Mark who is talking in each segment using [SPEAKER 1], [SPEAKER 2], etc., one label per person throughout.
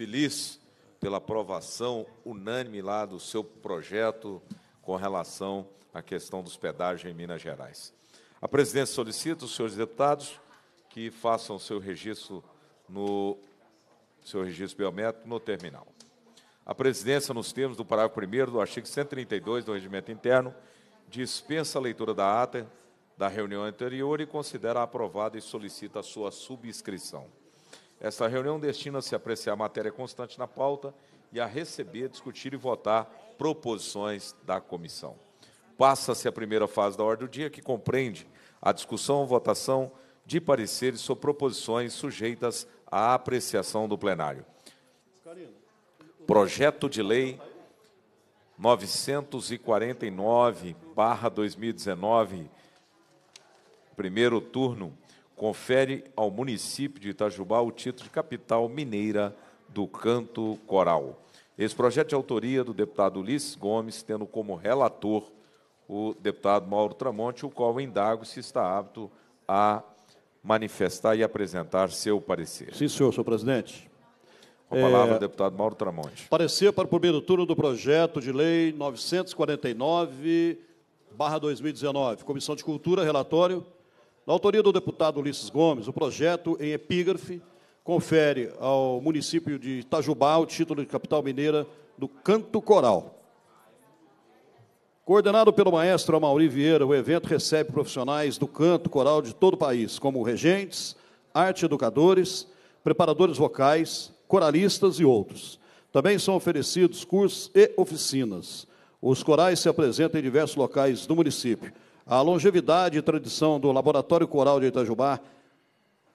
[SPEAKER 1] feliz pela aprovação unânime lá do seu projeto com relação à questão dos pedágios em Minas Gerais. A presidência solicita os senhores deputados que façam seu registro no seu registro biométrico no terminal. A presidência, nos termos do parágrafo 1 do artigo 132 do Regimento Interno, dispensa a leitura da ata da reunião anterior e considera aprovada e solicita a sua subscrição. Essa reunião destina-se a apreciar a matéria constante na pauta e a receber, discutir e votar proposições da comissão. Passa-se a primeira fase da ordem do dia, que compreende a discussão, votação de pareceres sobre proposições sujeitas à apreciação do plenário. Projeto de Lei 949, 2019, primeiro turno, confere ao município de Itajubá o título de capital mineira do canto coral. Esse projeto de autoria do deputado Ulisses Gomes, tendo como relator o deputado Mauro Tramonte, o qual indago se está apto a manifestar e apresentar seu parecer. Sim,
[SPEAKER 2] senhor, senhor presidente.
[SPEAKER 1] Com a palavra, é, deputado Mauro Tramonte.
[SPEAKER 2] Parecer para o primeiro turno do projeto de lei 949, 2019. Comissão de Cultura, relatório. Na autoria do deputado Ulisses Gomes, o projeto, em epígrafe, confere ao município de Itajubá o título de capital mineira do canto coral. Coordenado pelo maestro Amaury Vieira, o evento recebe profissionais do canto coral de todo o país, como regentes, arte educadores, preparadores vocais, coralistas e outros. Também são oferecidos cursos e oficinas. Os corais se apresentam em diversos locais do município. A longevidade e tradição do Laboratório Coral de Itajubá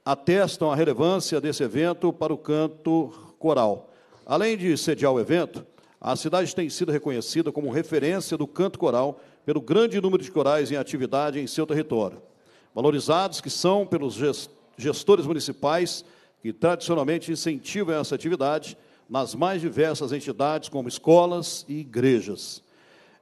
[SPEAKER 2] atestam a relevância desse evento para o canto coral. Além de sediar o evento, a cidade tem sido reconhecida como referência do canto coral pelo grande número de corais em atividade em seu território, valorizados que são pelos gestores municipais que tradicionalmente incentivam essa atividade nas mais diversas entidades, como escolas e igrejas.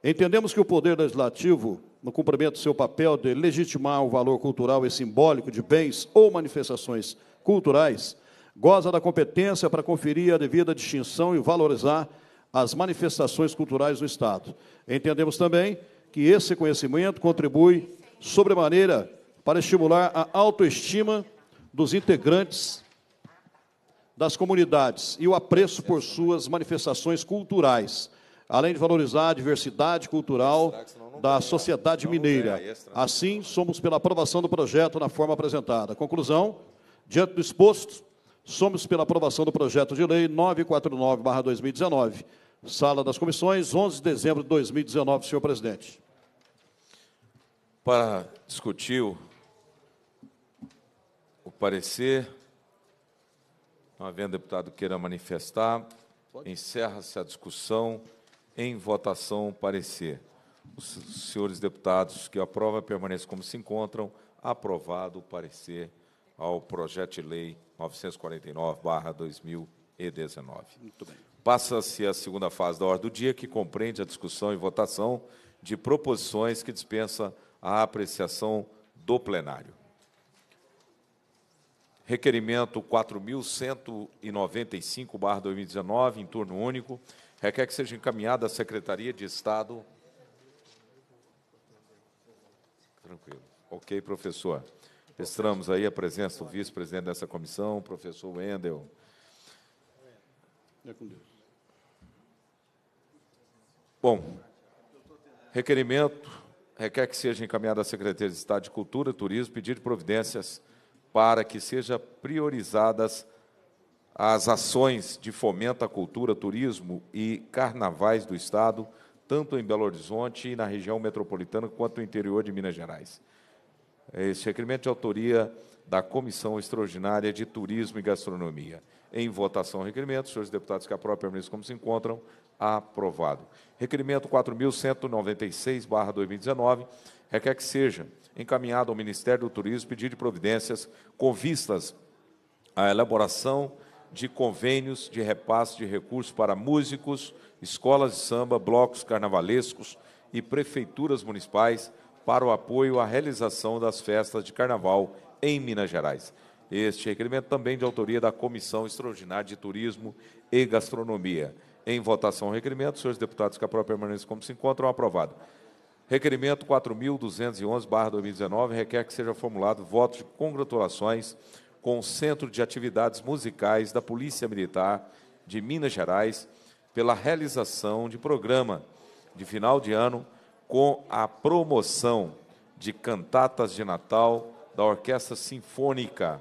[SPEAKER 2] Entendemos que o poder legislativo no cumprimento do seu papel de legitimar o valor cultural e simbólico de bens ou manifestações culturais, goza da competência para conferir a devida distinção e valorizar as manifestações culturais do Estado. Entendemos também que esse conhecimento contribui sobremaneira para estimular a autoestima dos integrantes das comunidades e o apreço por suas manifestações culturais, além de valorizar a diversidade cultural da Sociedade Mineira. Assim, somos pela aprovação do projeto na forma apresentada. Conclusão: diante do exposto, somos pela aprovação do projeto de lei 949/2019. Sala das Comissões, 11 de dezembro de 2019, senhor presidente.
[SPEAKER 1] Para discutir o, o parecer, não havendo deputado queira manifestar, encerra-se a discussão em votação o parecer os senhores deputados que aprovam permaneçam como se encontram. Aprovado o parecer ao projeto de lei 949-2019. Muito bem. Passa-se a segunda fase da ordem do dia, que compreende a discussão e votação de proposições que dispensa a apreciação do plenário. Requerimento 4.195, 2019, em turno único, requer que seja encaminhada à Secretaria de Estado Tranquilo. Ok, professor. Registramos aí a presença do vice-presidente dessa comissão, professor Wendel. É com Deus. Bom, requerimento requer que seja encaminhado à Secretaria de Estado de Cultura e Turismo pedir providências para que sejam priorizadas as ações de fomento à cultura, turismo e carnavais do Estado, tanto em Belo Horizonte e na região metropolitana, quanto no interior de Minas Gerais. É esse requerimento de autoria da Comissão Extraordinária de Turismo e Gastronomia. Em votação, requerimento. Senhores deputados que própria permaneçam como se encontram. Aprovado. Requerimento 4.196-2019 requer que seja encaminhado ao Ministério do Turismo pedido de providências com vistas à elaboração de convênios de repasse de recursos para músicos, escolas de samba, blocos carnavalescos e prefeituras municipais para o apoio à realização das festas de carnaval em Minas Gerais. Este requerimento também de autoria da Comissão Extraordinária de Turismo e Gastronomia. Em votação o requerimento, senhores deputados que a própria permaneçam como se encontram, aprovado. Requerimento 4.211-2019 requer que seja formulado voto de congratulações com o Centro de Atividades Musicais da Polícia Militar de Minas Gerais, pela realização de programa de final de ano com a promoção de cantatas de Natal da Orquestra Sinfônica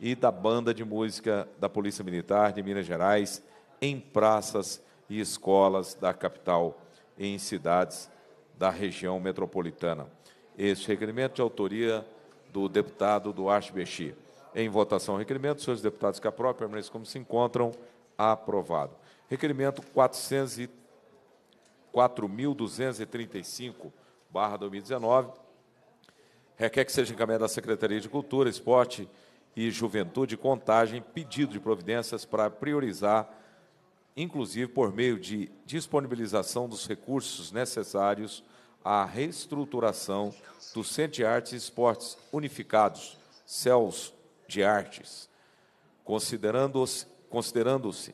[SPEAKER 1] e da Banda de Música da Polícia Militar de Minas Gerais em praças e escolas da capital e em cidades da região metropolitana. Este requerimento de autoria do deputado Duarte Bexi. Em votação, requerimento. Senhores deputados que Capró, permaneçam como se encontram. Aprovado. Requerimento 4.235, barra 2019, requer que seja encaminhado à Secretaria de Cultura, Esporte e Juventude Contagem pedido de providências para priorizar, inclusive por meio de disponibilização dos recursos necessários à reestruturação do Centro de Artes e Esportes Unificados, CELS de Artes, considerando-os considerando-se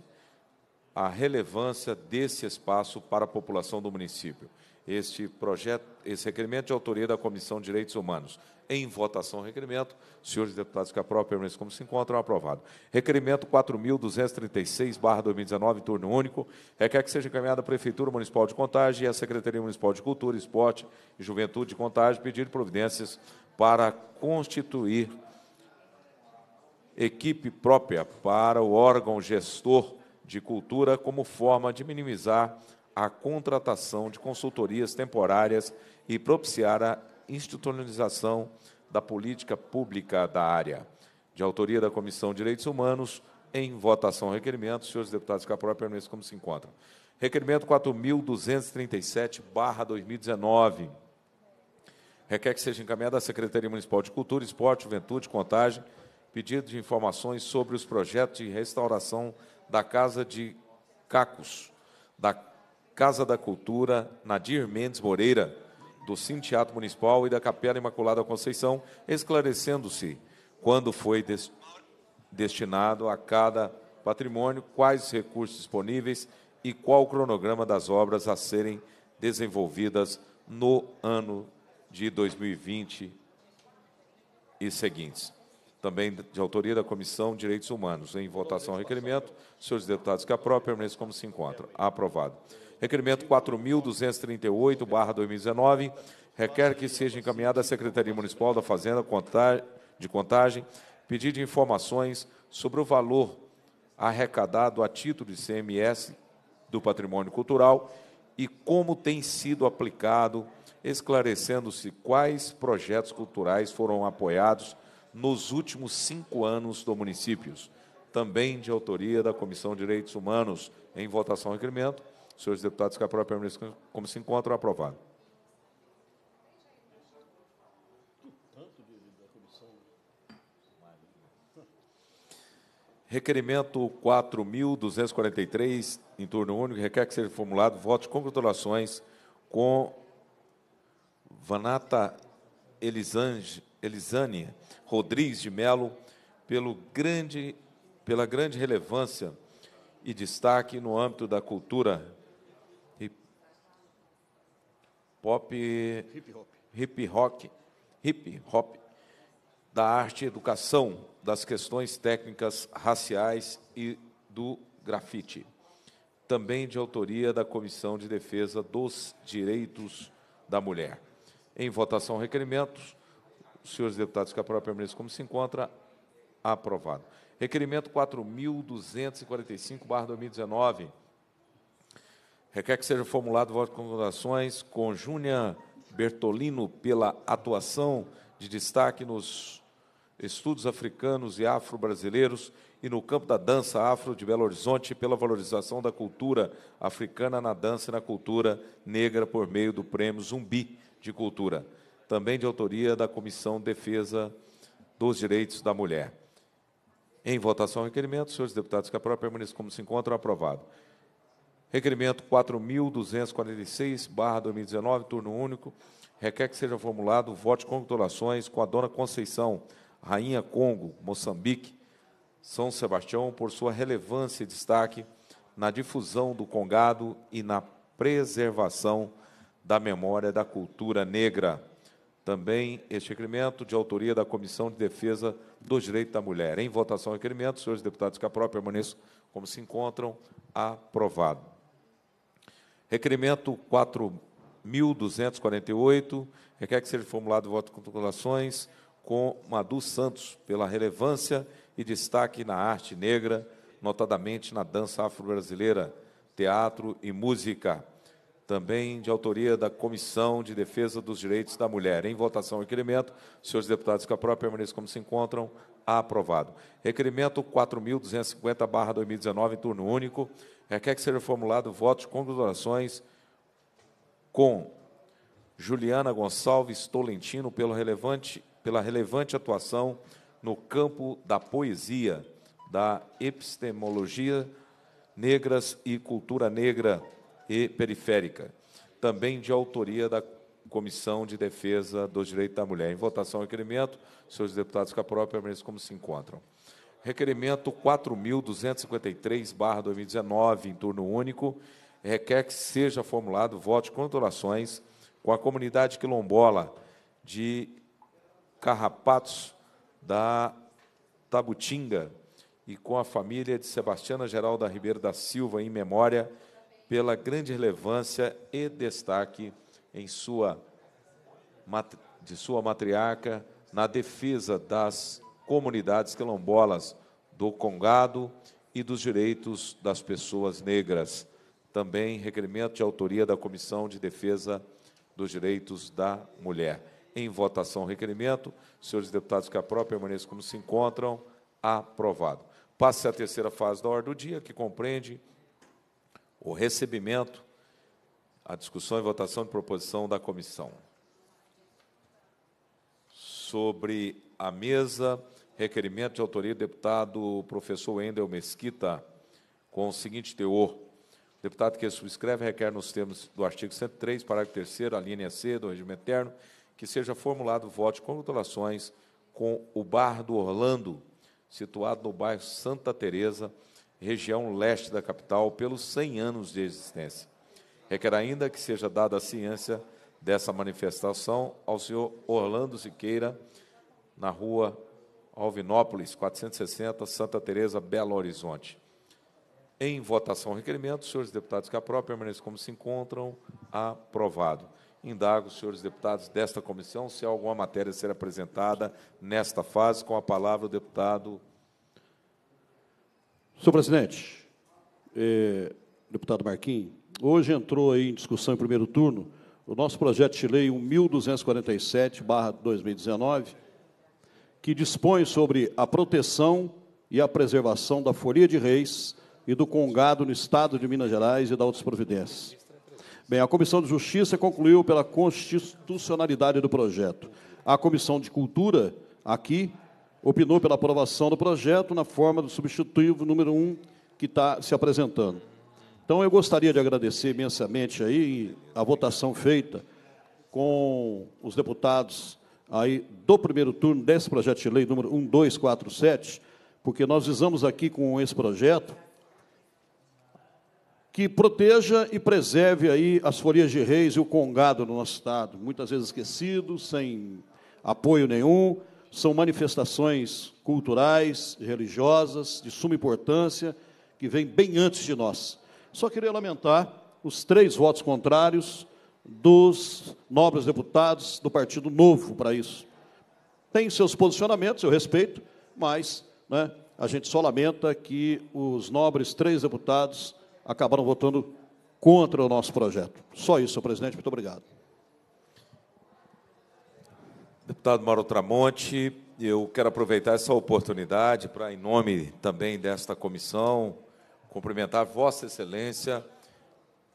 [SPEAKER 1] a relevância desse espaço para a população do município. Este projeto, esse requerimento de autoria da Comissão de Direitos Humanos. Em votação, requerimento. Senhores deputados que aprovam, permaneçam como se encontram, é aprovado. Requerimento 4.236-2019, turno único. Requer que seja encaminhada à Prefeitura Municipal de Contagem e à Secretaria Municipal de Cultura, Esporte e Juventude de Contagem pedir providências para constituir equipe própria para o órgão gestor de cultura como forma de minimizar a contratação de consultorias temporárias e propiciar a institucionalização da política pública da área. De autoria da Comissão de Direitos Humanos, em votação, requerimento. Senhores deputados, fica própria permissão é como se encontram. Requerimento 4.237-2019. Requer que seja encaminhada à Secretaria Municipal de Cultura, Esporte, Juventude, Contagem pedido de informações sobre os projetos de restauração da Casa de Cacos, da Casa da Cultura Nadir Mendes Moreira, do Cine Teatro Municipal e da Capela Imaculada Conceição, esclarecendo-se quando foi des destinado a cada patrimônio, quais recursos disponíveis e qual o cronograma das obras a serem desenvolvidas no ano de 2020 e seguintes também de autoria da Comissão de Direitos Humanos. Em votação, requerimento. Senhores deputados que aprovem, permaneça como se encontra. Aprovado. Requerimento 4.238-2019 requer que seja encaminhada à Secretaria Municipal da Fazenda de Contagem pedido de informações sobre o valor arrecadado a título de CMS do patrimônio cultural e como tem sido aplicado, esclarecendo-se quais projetos culturais foram apoiados nos últimos cinco anos do município, também de autoria da Comissão de Direitos Humanos, em votação e requerimento. Senhores deputados, que a própria ministra, como se encontram, aprovado. Requerimento 4.243, em turno único, requer que seja formulado voto de congratulações com Vanata Elisange, Elisane Rodrigues de Melo pelo grande, pela grande relevância e destaque no âmbito da cultura hip, pop, hip hop, hip hip hop, da arte e educação, das questões técnicas raciais e do grafite. Também de autoria da Comissão de Defesa dos Direitos da Mulher. Em votação, requerimentos os senhores deputados que a a permanência como se encontra, aprovado. Requerimento 4.245-2019. Requer que seja formulado voto de congratulações com Júnia Bertolino pela atuação de destaque nos estudos africanos e afro-brasileiros e no campo da dança afro de Belo Horizonte pela valorização da cultura africana na dança e na cultura negra por meio do Prêmio Zumbi de Cultura também de autoria da Comissão de Defesa dos Direitos da Mulher. Em votação, requerimento, senhores deputados, que a própria permaneça como se encontra, é aprovado. Requerimento 4.246-2019, turno único, requer que seja formulado voto de congratulações com a dona Conceição, Rainha Congo, Moçambique, São Sebastião, por sua relevância e destaque na difusão do Congado e na preservação da memória da cultura negra também este requerimento de autoria da Comissão de Defesa dos Direitos da Mulher. Em votação, requerimento, senhores deputados que a própria permaneçam como se encontram, aprovado. Requerimento 4.248, requer que seja formulado voto de articulações com Madu Santos, pela relevância e destaque na arte negra, notadamente na dança afro-brasileira, teatro e música também de autoria da Comissão de Defesa dos Direitos da Mulher. Em votação, requerimento. Senhores deputados, que a própria permaneçam como se encontram. Aprovado. Requerimento 4.250-2019, em turno único. Requer é, que seja formulado votos de congratulações com Juliana Gonçalves Tolentino pelo relevante, pela relevante atuação no campo da poesia, da epistemologia negras e cultura negra e periférica, também de autoria da Comissão de Defesa dos Direitos da Mulher. Em votação, requerimento. Senhores deputados a própria permaneçam como se encontram. Requerimento 4.253-2019, em turno único, requer que seja formulado voto de orações com a comunidade quilombola de Carrapatos da Tabutinga e com a família de Sebastiana Geralda Ribeiro da Silva, em memória pela grande relevância e destaque em sua, de sua matriarca na defesa das comunidades quilombolas do Congado e dos direitos das pessoas negras. Também requerimento de autoria da Comissão de Defesa dos Direitos da Mulher. Em votação, requerimento. Senhores deputados que a própria permaneçam como se encontram. Aprovado. Passe a terceira fase da ordem do dia, que compreende o recebimento, a discussão e votação de proposição da comissão. Sobre a mesa, requerimento de autoria do deputado professor Wendel Mesquita, com o seguinte teor. O deputado que subscreve requer, nos termos do artigo 103, parágrafo 3, a linha C do regimento interno, que seja formulado voto de congratulações com o Bar do Orlando, situado no bairro Santa Teresa, região leste da capital, pelos 100 anos de existência. Requer ainda que seja dada a ciência dessa manifestação ao senhor Orlando Siqueira, na rua Alvinópolis, 460, Santa Teresa, Belo Horizonte. Em votação, requerimento, senhores deputados que a própria permaneça como se encontram, aprovado. Indago, senhores deputados desta comissão, se há alguma matéria a ser apresentada nesta fase, com a
[SPEAKER 2] palavra o deputado Senhor presidente, é, deputado Marquinhos, hoje entrou aí em discussão em primeiro turno o nosso projeto de lei 1247-2019, que dispõe sobre a proteção e a preservação da folia de reis e do congado no Estado de Minas Gerais e da Outras Providências. Bem, a Comissão de Justiça concluiu pela constitucionalidade do projeto. A Comissão de Cultura, aqui, opinou pela aprovação do projeto na forma do substitutivo número 1 um que está se apresentando. Então, eu gostaria de agradecer imensamente aí a votação feita com os deputados aí do primeiro turno desse projeto de lei número 1247, porque nós visamos aqui com esse projeto que proteja e preserve aí as folhas de reis e o congado no nosso estado, muitas vezes esquecido, sem apoio nenhum, são manifestações culturais, religiosas, de suma importância, que vêm bem antes de nós. Só queria lamentar os três votos contrários dos nobres deputados do Partido Novo para isso. Tem seus posicionamentos, eu respeito, mas né, a gente só lamenta que os nobres três deputados acabaram votando contra o nosso projeto. Só isso, senhor presidente. Muito obrigado.
[SPEAKER 1] Deputado Mauro Tramonte, eu quero aproveitar essa oportunidade para, em nome também desta comissão, cumprimentar Vossa Excelência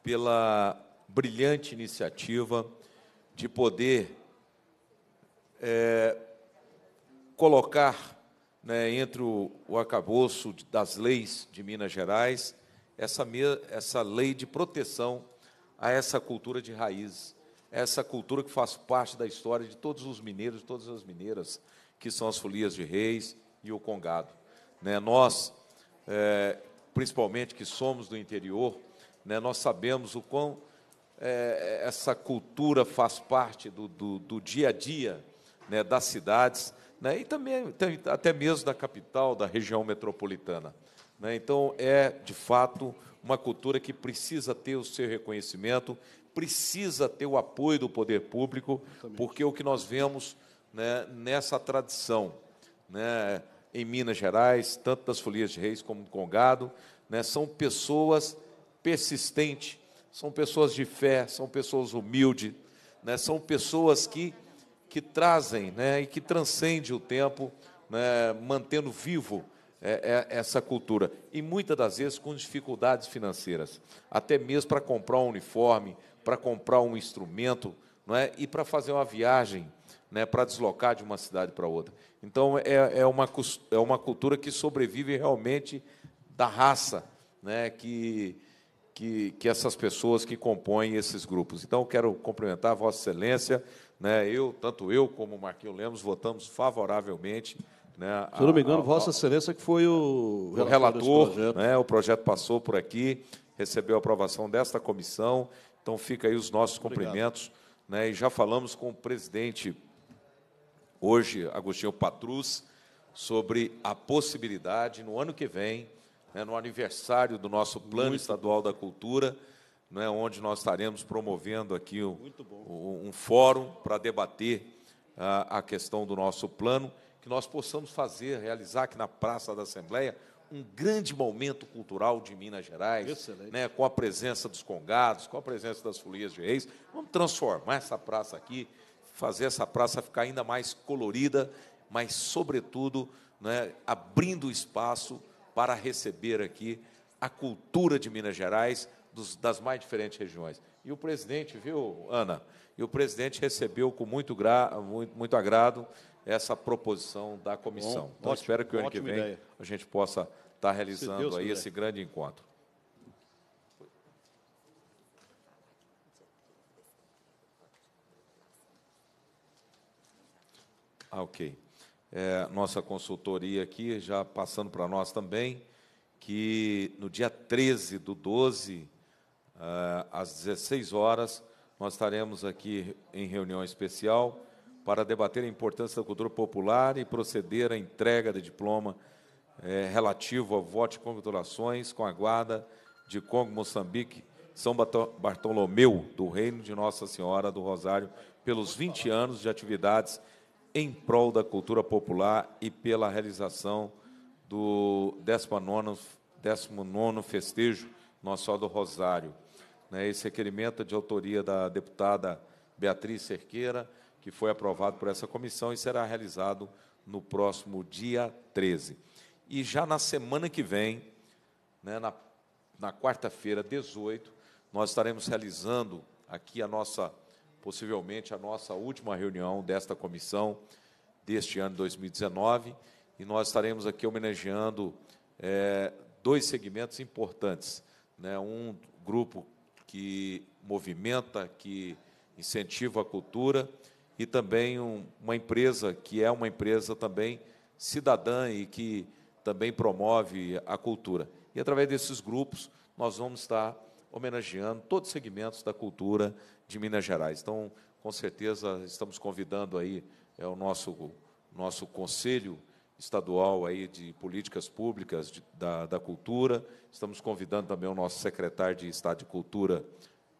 [SPEAKER 1] pela brilhante iniciativa de poder é, colocar né, entre o, o arcabouço das leis de Minas Gerais essa, essa lei de proteção a essa cultura de raízes essa cultura que faz parte da história de todos os mineiros, de todas as mineiras, que são as folias de reis e o congado. Né? Nós, é, principalmente que somos do interior, né, nós sabemos o quão é, essa cultura faz parte do, do, do dia a dia né, das cidades né? e também até mesmo da capital, da região metropolitana. Né? Então, é, de fato, uma cultura que precisa ter o seu reconhecimento, precisa ter o apoio do poder público, Exatamente. porque o que nós vemos né, nessa tradição, né, em Minas Gerais, tanto das Folias de Reis como do Congado, né, são pessoas persistentes, são pessoas de fé, são pessoas humildes, né, são pessoas que, que trazem né, e que transcendem o tempo, né, mantendo vivo é, é, essa cultura. E muitas das vezes com dificuldades financeiras, até mesmo para comprar um uniforme, para comprar um instrumento não é? e para fazer uma viagem, né? para deslocar de uma cidade para outra. Então, é, é, uma, é uma cultura que sobrevive realmente da raça né? que, que, que essas pessoas que compõem esses grupos. Então, quero cumprimentar Vossa Excelência. Né? Eu, tanto eu como o Marquinhos Lemos, votamos favoravelmente né, Se eu não me engano, a, a, Vossa
[SPEAKER 2] Excelência que foi o, o relator,
[SPEAKER 1] né, o projeto passou por aqui, recebeu a aprovação desta comissão, então fica aí os nossos cumprimentos. Né, e já falamos com o presidente hoje, Agostinho Patrus, sobre a possibilidade, no ano que vem, né, no aniversário do nosso Plano Muito. Estadual da Cultura, né, onde nós estaremos promovendo aqui um fórum para debater a questão do nosso plano que nós possamos fazer, realizar aqui na Praça da Assembleia um grande momento cultural de Minas Gerais, Excelente. né, com a presença dos congados, com a presença das folias de reis. Vamos transformar essa praça aqui, fazer essa praça ficar ainda mais colorida, mas, sobretudo, né, abrindo espaço para receber aqui a cultura de Minas Gerais, dos, das mais diferentes regiões. E o presidente, viu, Ana? E o presidente recebeu com muito, gra, muito, muito agrado essa proposição da comissão. Bom, então, ótimo, espero que o ano que vem ideia. a gente possa tá estar realizando aí quiser. esse grande encontro. Ah, ok. É, nossa consultoria aqui, já passando para nós também, que no dia 13 do 12, ah, às 16 horas, nós estaremos aqui em reunião especial para debater a importância da cultura popular e proceder à entrega de diploma é, relativo ao voto de congratulações com a Guarda de Congo, Moçambique, São Bartolomeu, do Reino de Nossa Senhora do Rosário, pelos 20 anos de atividades em prol da cultura popular e pela realização do 19, 19 Festejo Nossa Senhora do Rosário. Né, esse requerimento é de autoria da deputada Beatriz Cerqueira, que foi aprovado por essa comissão e será realizado no próximo dia 13. E já na semana que vem, né, na, na quarta-feira, 18, nós estaremos realizando aqui a nossa, possivelmente, a nossa última reunião desta comissão deste ano 2019, e nós estaremos aqui homenageando é, dois segmentos importantes. Né, um grupo que movimenta, que incentiva a cultura, e também um, uma empresa que é uma empresa também cidadã e que também promove a cultura. E através desses grupos nós vamos estar homenageando todos os segmentos da cultura de Minas Gerais. Então, com certeza estamos convidando aí é o nosso nosso conselho estadual aí de políticas públicas de, da, da cultura. Estamos convidando também o nosso secretário de Estado de Cultura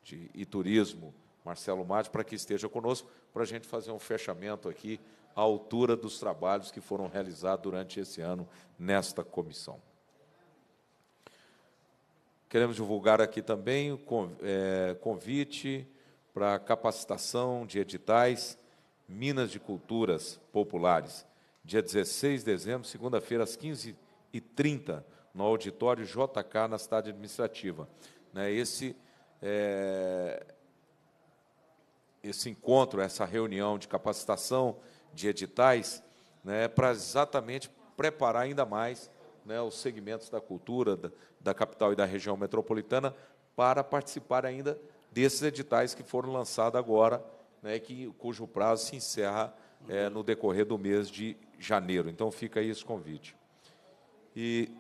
[SPEAKER 1] de, e Turismo Marcelo Matos, para que esteja conosco, para a gente fazer um fechamento aqui à altura dos trabalhos que foram realizados durante esse ano nesta comissão. Queremos divulgar aqui também o é, convite para capacitação de editais Minas de Culturas Populares, dia 16 de dezembro, segunda-feira, às 15h30, no auditório JK, na cidade administrativa. Né, esse é, esse encontro, essa reunião de capacitação de editais, né, para exatamente preparar ainda mais né, os segmentos da cultura da, da, capital e da região metropolitana para participar ainda desses editais que foram lançados agora, né, que, cujo prazo se encerra é, no decorrer do mês de janeiro. Então fica aí esse convite. E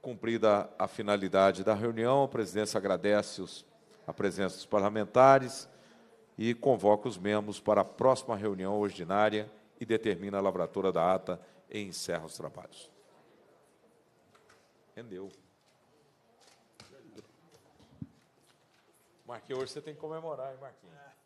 [SPEAKER 1] cumprida a finalidade da reunião, a presidência agradece os a presença dos parlamentares e convoca os membros para a próxima reunião ordinária e determina a lavratura da ata e encerra os trabalhos. Entendeu? Marquinhos, hoje você tem que comemorar, hein, Marquinhos?